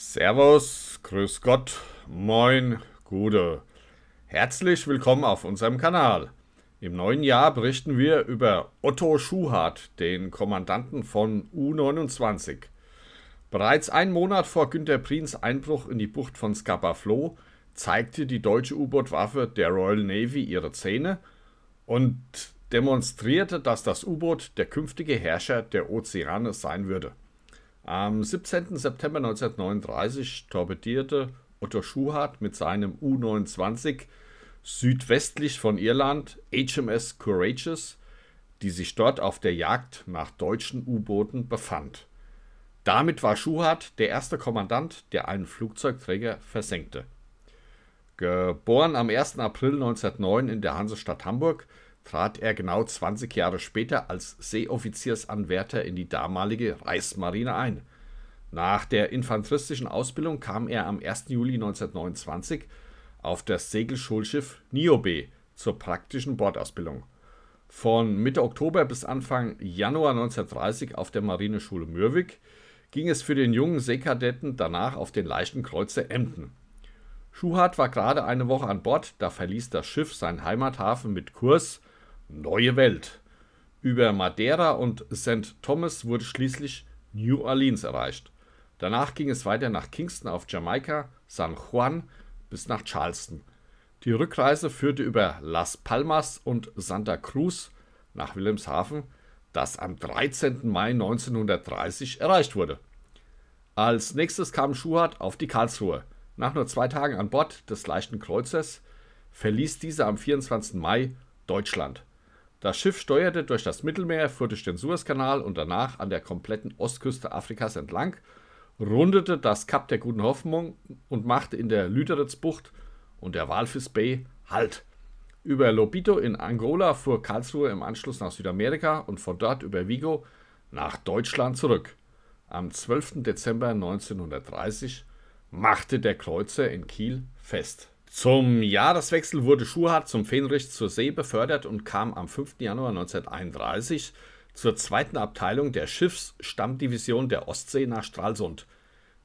Servus, Grüß Gott, Moin, Gude. Herzlich willkommen auf unserem Kanal. Im neuen Jahr berichten wir über Otto Schuhart, den Kommandanten von U-29. Bereits einen Monat vor Günter Priens Einbruch in die Bucht von Scapa-Flow zeigte die deutsche U-Boot-Waffe der Royal Navy ihre Zähne und demonstrierte, dass das U-Boot der künftige Herrscher der Ozeane sein würde. Am 17. September 1939 torpedierte Otto Schuhart mit seinem U-29 südwestlich von Irland HMS Courageous, die sich dort auf der Jagd nach deutschen U-Booten befand. Damit war Schuhart der erste Kommandant, der einen Flugzeugträger versenkte. Geboren am 1. April 1909 in der Hansestadt Hamburg, trat er genau 20 Jahre später als Seeoffiziersanwärter in die damalige Reichsmarine ein. Nach der infanteristischen Ausbildung kam er am 1. Juli 1929 auf das Segelschulschiff Niobe zur praktischen Bordausbildung. Von Mitte Oktober bis Anfang Januar 1930 auf der Marineschule Mürwik ging es für den jungen Seekadetten danach auf den leichten Kreuzer Emden. Schuhart war gerade eine Woche an Bord, da verließ das Schiff seinen Heimathafen mit Kurs Neue Welt. Über Madeira und St. Thomas wurde schließlich New Orleans erreicht. Danach ging es weiter nach Kingston auf Jamaika, San Juan bis nach Charleston. Die Rückreise führte über Las Palmas und Santa Cruz nach Wilhelmshaven, das am 13. Mai 1930 erreicht wurde. Als nächstes kam Schuhart auf die Karlsruhe. Nach nur zwei Tagen an Bord des leichten Kreuzers verließ dieser am 24. Mai Deutschland. Das Schiff steuerte durch das Mittelmeer, fuhr durch den Suezkanal und danach an der kompletten Ostküste Afrikas entlang, rundete das Kap der Guten Hoffnung und machte in der Lüderitzbucht und der Walvis Bay Halt. Über Lobito in Angola fuhr Karlsruhe im Anschluss nach Südamerika und von dort über Vigo nach Deutschland zurück. Am 12. Dezember 1930 machte der Kreuzer in Kiel fest. Zum Jahreswechsel wurde Schuhart zum Fähnrich zur See befördert und kam am 5. Januar 1931 zur zweiten Abteilung der Schiffsstammdivision der Ostsee nach Stralsund.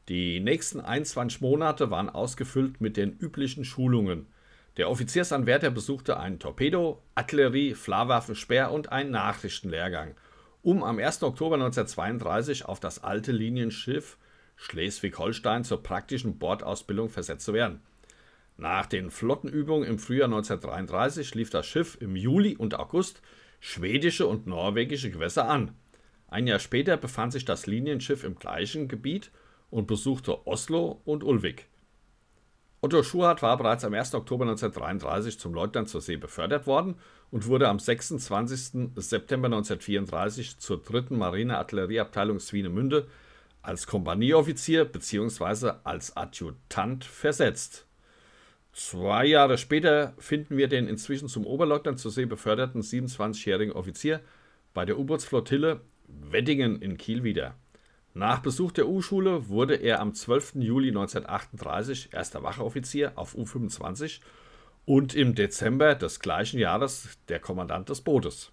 Die nächsten 21 Monate waren ausgefüllt mit den üblichen Schulungen. Der Offiziersanwärter besuchte einen Torpedo-, Artillerie-, Flachwaffen-, Speer- und einen Nachrichtenlehrgang, um am 1. Oktober 1932 auf das alte Linienschiff Schleswig-Holstein zur praktischen Bordausbildung versetzt zu werden. Nach den Flottenübungen im Frühjahr 1933 lief das Schiff im Juli und August schwedische und norwegische Gewässer an. Ein Jahr später befand sich das Linienschiff im gleichen Gebiet und besuchte Oslo und Ulvik. Otto Schuhart war bereits am 1. Oktober 1933 zum Leutnant zur See befördert worden und wurde am 26. September 1934 zur 3. Marine-Artillerieabteilung Swinemünde als Kompanieoffizier bzw. als Adjutant versetzt Zwei Jahre später finden wir den inzwischen zum Oberleutnant zur See beförderten 27-jährigen Offizier bei der U-Bootsflottille Weddingen in Kiel wieder. Nach Besuch der U-Schule wurde er am 12. Juli 1938 erster Wacheoffizier auf U-25 und im Dezember des gleichen Jahres der Kommandant des Bootes.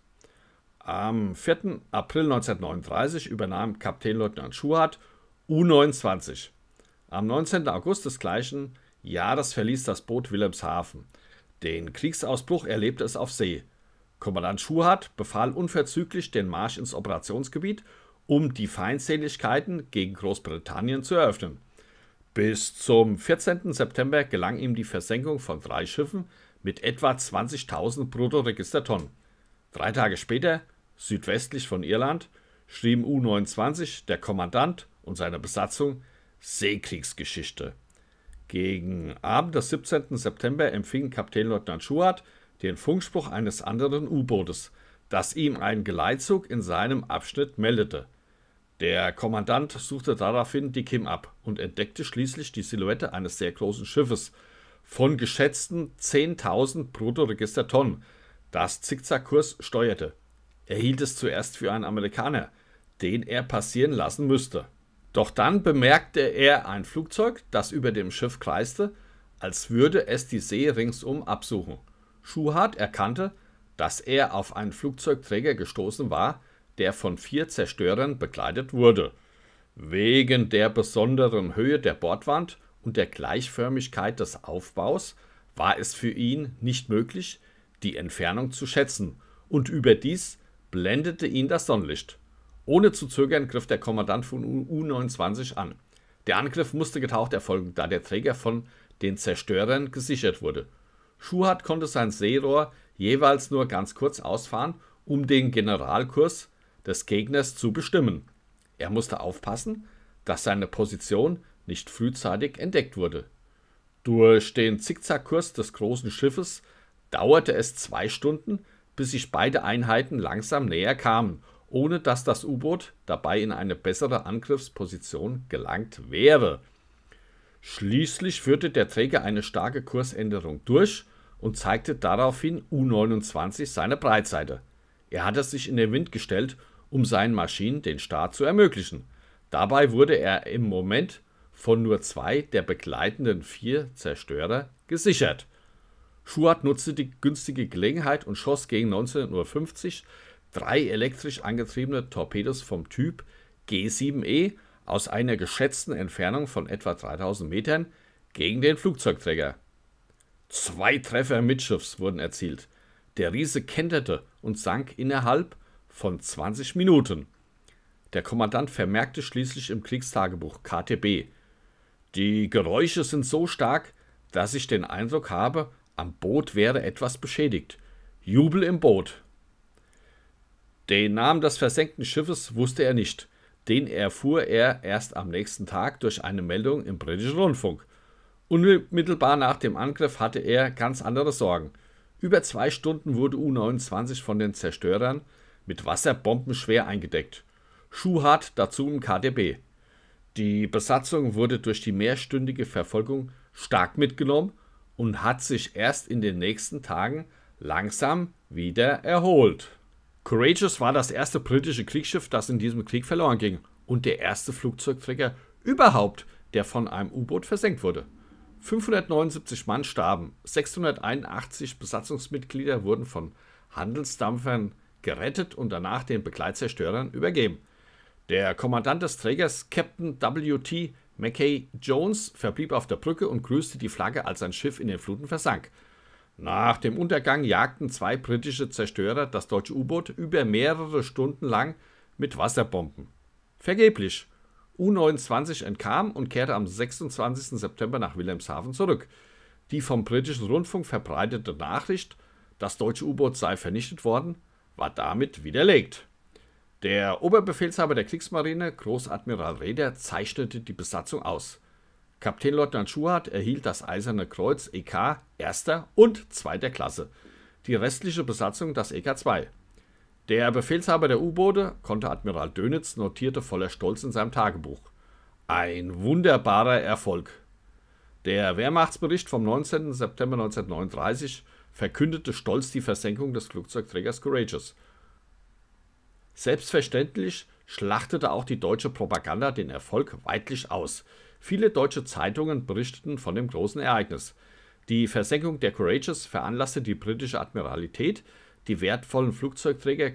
Am 4. April 1939 übernahm Kapitänleutnant Schuhart U-29. Am 19. August des gleichen Jahres ja, das verließ das Boot Wilhelmshaven. Den Kriegsausbruch erlebte es auf See. Kommandant Schuhart befahl unverzüglich den Marsch ins Operationsgebiet, um die Feindseligkeiten gegen Großbritannien zu eröffnen. Bis zum 14. September gelang ihm die Versenkung von drei Schiffen mit etwa 20.000 Bruttoregistertonnen. Drei Tage später, südwestlich von Irland, schrieben U-29 der Kommandant und seine Besatzung Seekriegsgeschichte. Gegen Abend des 17. September empfing Kapitänleutnant Schuart den Funkspruch eines anderen U-Bootes, das ihm einen Geleitzug in seinem Abschnitt meldete. Der Kommandant suchte daraufhin die Kim ab und entdeckte schließlich die Silhouette eines sehr großen Schiffes von geschätzten 10.000 Bruttoregistertonnen, das Zickzackkurs steuerte. Er hielt es zuerst für einen Amerikaner, den er passieren lassen müsste. Doch dann bemerkte er ein Flugzeug, das über dem Schiff kreiste, als würde es die See ringsum absuchen. Schuhart erkannte, dass er auf einen Flugzeugträger gestoßen war, der von vier Zerstörern begleitet wurde. Wegen der besonderen Höhe der Bordwand und der Gleichförmigkeit des Aufbaus war es für ihn nicht möglich, die Entfernung zu schätzen, und überdies blendete ihn das Sonnenlicht. Ohne zu zögern griff der Kommandant von U-29 an. Der Angriff musste getaucht erfolgen, da der Träger von den Zerstörern gesichert wurde. Schuhart konnte sein Seerohr jeweils nur ganz kurz ausfahren, um den Generalkurs des Gegners zu bestimmen. Er musste aufpassen, dass seine Position nicht frühzeitig entdeckt wurde. Durch den Zickzackkurs des großen Schiffes dauerte es zwei Stunden, bis sich beide Einheiten langsam näher kamen ohne dass das U-Boot dabei in eine bessere Angriffsposition gelangt wäre. Schließlich führte der Träger eine starke Kursänderung durch und zeigte daraufhin U-29 seine Breitseite. Er hatte sich in den Wind gestellt, um seinen Maschinen den Start zu ermöglichen. Dabei wurde er im Moment von nur zwei der begleitenden vier Zerstörer gesichert. Schuart nutzte die günstige Gelegenheit und schoss gegen 19.50 Uhr drei elektrisch angetriebene Torpedos vom Typ G7E aus einer geschätzten Entfernung von etwa 3000 Metern gegen den Flugzeugträger. Zwei Treffer mitschiffs wurden erzielt. Der Riese kenterte und sank innerhalb von 20 Minuten. Der Kommandant vermerkte schließlich im Kriegstagebuch KTB, die Geräusche sind so stark, dass ich den Eindruck habe, am Boot wäre etwas beschädigt. Jubel im Boot. Den Namen des versenkten Schiffes wusste er nicht. Den erfuhr er erst am nächsten Tag durch eine Meldung im britischen Rundfunk. Unmittelbar nach dem Angriff hatte er ganz andere Sorgen. Über zwei Stunden wurde U-29 von den Zerstörern mit Wasserbomben schwer eingedeckt. Schuhhart dazu im KDB. Die Besatzung wurde durch die mehrstündige Verfolgung stark mitgenommen und hat sich erst in den nächsten Tagen langsam wieder erholt. Courageous war das erste britische Kriegsschiff, das in diesem Krieg verloren ging und der erste Flugzeugträger überhaupt, der von einem U-Boot versenkt wurde. 579 Mann starben, 681 Besatzungsmitglieder wurden von Handelsdampfern gerettet und danach den Begleitzerstörern übergeben. Der Kommandant des Trägers, Captain W.T. McKay Jones, verblieb auf der Brücke und grüßte die Flagge, als sein Schiff in den Fluten versank. Nach dem Untergang jagten zwei britische Zerstörer das deutsche U-Boot über mehrere Stunden lang mit Wasserbomben. Vergeblich. U-29 entkam und kehrte am 26. September nach Wilhelmshaven zurück. Die vom britischen Rundfunk verbreitete Nachricht, das deutsche U-Boot sei vernichtet worden, war damit widerlegt. Der Oberbefehlshaber der Kriegsmarine, Großadmiral Reder, zeichnete die Besatzung aus. Kapitänleutnant Schuhart erhielt das Eiserne Kreuz EK erster und zweiter Klasse, die restliche Besatzung das EK 2. Der Befehlshaber der U-Boote, Konteradmiral Dönitz, notierte voller Stolz in seinem Tagebuch. Ein wunderbarer Erfolg. Der Wehrmachtsbericht vom 19. September 1939 verkündete stolz die Versenkung des Flugzeugträgers Courageous. Selbstverständlich schlachtete auch die deutsche Propaganda den Erfolg weitlich aus. Viele deutsche Zeitungen berichteten von dem großen Ereignis. Die Versenkung der Courageous veranlasste die britische Admiralität, die wertvollen Flugzeugträger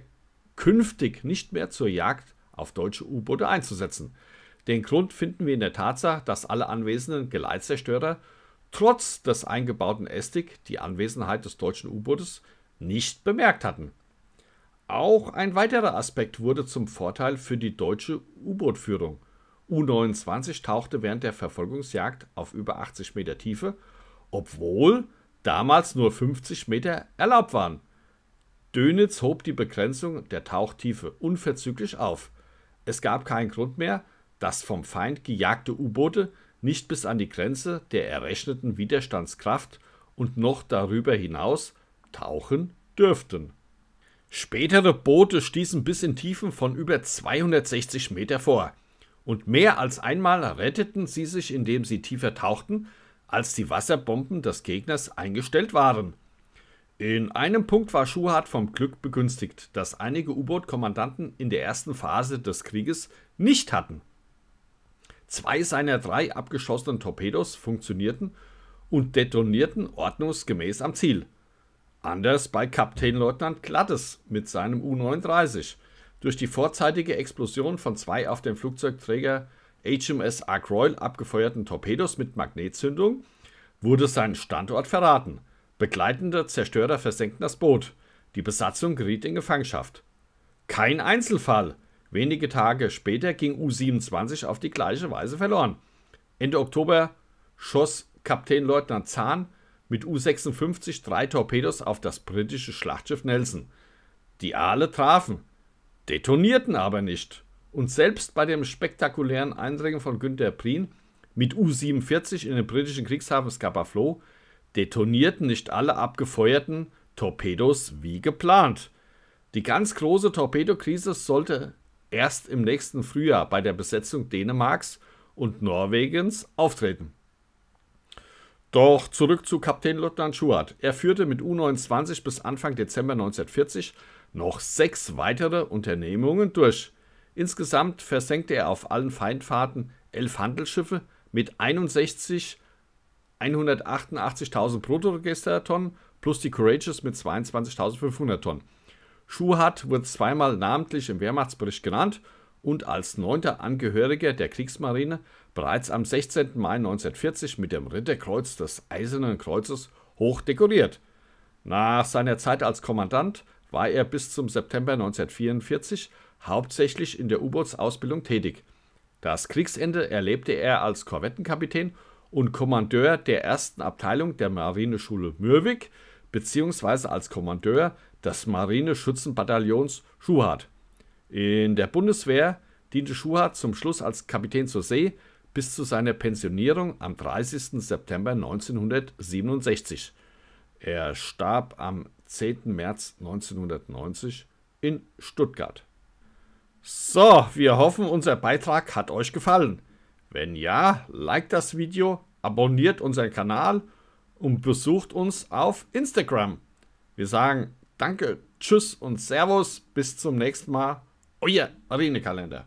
künftig nicht mehr zur Jagd auf deutsche U-Boote einzusetzen. Den Grund finden wir in der Tatsache, dass alle anwesenden Geleitzerstörer trotz des eingebauten Estig die Anwesenheit des deutschen U-Bootes nicht bemerkt hatten. Auch ein weiterer Aspekt wurde zum Vorteil für die deutsche U-Boot-Führung. U-29 tauchte während der Verfolgungsjagd auf über 80 Meter Tiefe, obwohl damals nur 50 Meter erlaubt waren. Dönitz hob die Begrenzung der Tauchtiefe unverzüglich auf. Es gab keinen Grund mehr, dass vom Feind gejagte U-Boote nicht bis an die Grenze der errechneten Widerstandskraft und noch darüber hinaus tauchen dürften. Spätere Boote stießen bis in Tiefen von über 260 Meter vor und mehr als einmal retteten sie sich, indem sie tiefer tauchten, als die Wasserbomben des Gegners eingestellt waren. In einem Punkt war Schuhart vom Glück begünstigt, das einige U-Boot-Kommandanten in der ersten Phase des Krieges nicht hatten. Zwei seiner drei abgeschossenen Torpedos funktionierten und detonierten ordnungsgemäß am Ziel. Anders bei Kapitänleutnant Glattes mit seinem U-39, durch die vorzeitige Explosion von zwei auf dem Flugzeugträger HMS Ark Royal abgefeuerten Torpedos mit Magnetzündung wurde sein Standort verraten. Begleitende Zerstörer versenkten das Boot. Die Besatzung geriet in Gefangenschaft. Kein Einzelfall. Wenige Tage später ging U-27 auf die gleiche Weise verloren. Ende Oktober schoss Kapitänleutnant Zahn mit U-56 drei Torpedos auf das britische Schlachtschiff Nelson. Die Aale trafen, detonierten aber nicht. Und selbst bei dem spektakulären Eindringen von Günter Prien mit U-47 in den britischen Kriegshafen Scapa-Flow detonierten nicht alle abgefeuerten Torpedos wie geplant. Die ganz große Torpedokrise sollte erst im nächsten Frühjahr bei der Besetzung Dänemarks und Norwegens auftreten. Doch zurück zu Kapitänleutnant Schuart. Er führte mit U-29 bis Anfang Dezember 1940 noch sechs weitere Unternehmungen durch. Insgesamt versenkte er auf allen Feindfahrten elf Handelsschiffe mit 61 188.000 Bruttoregistertonnen plus die Courageous mit 22.500 Tonnen. Schuhart wird zweimal namentlich im Wehrmachtsbericht genannt und als neunter Angehöriger der Kriegsmarine bereits am 16. Mai 1940 mit dem Ritterkreuz des Eisernen Kreuzes hoch dekoriert. Nach seiner Zeit als Kommandant war er bis zum September 1944 hauptsächlich in der U-Bootsausbildung tätig. Das Kriegsende erlebte er als Korvettenkapitän und Kommandeur der ersten Abteilung der Marineschule Mürwik bzw. als Kommandeur des Marineschützenbataillons Schuhart. In der Bundeswehr diente Schuhart zum Schluss als Kapitän zur See bis zu seiner Pensionierung am 30. September 1967. Er starb am 10. März 1990 in Stuttgart. So, wir hoffen, unser Beitrag hat euch gefallen. Wenn ja, liked das Video, abonniert unseren Kanal und besucht uns auf Instagram. Wir sagen Danke, Tschüss und Servus, bis zum nächsten Mal. Euer Arenekalender.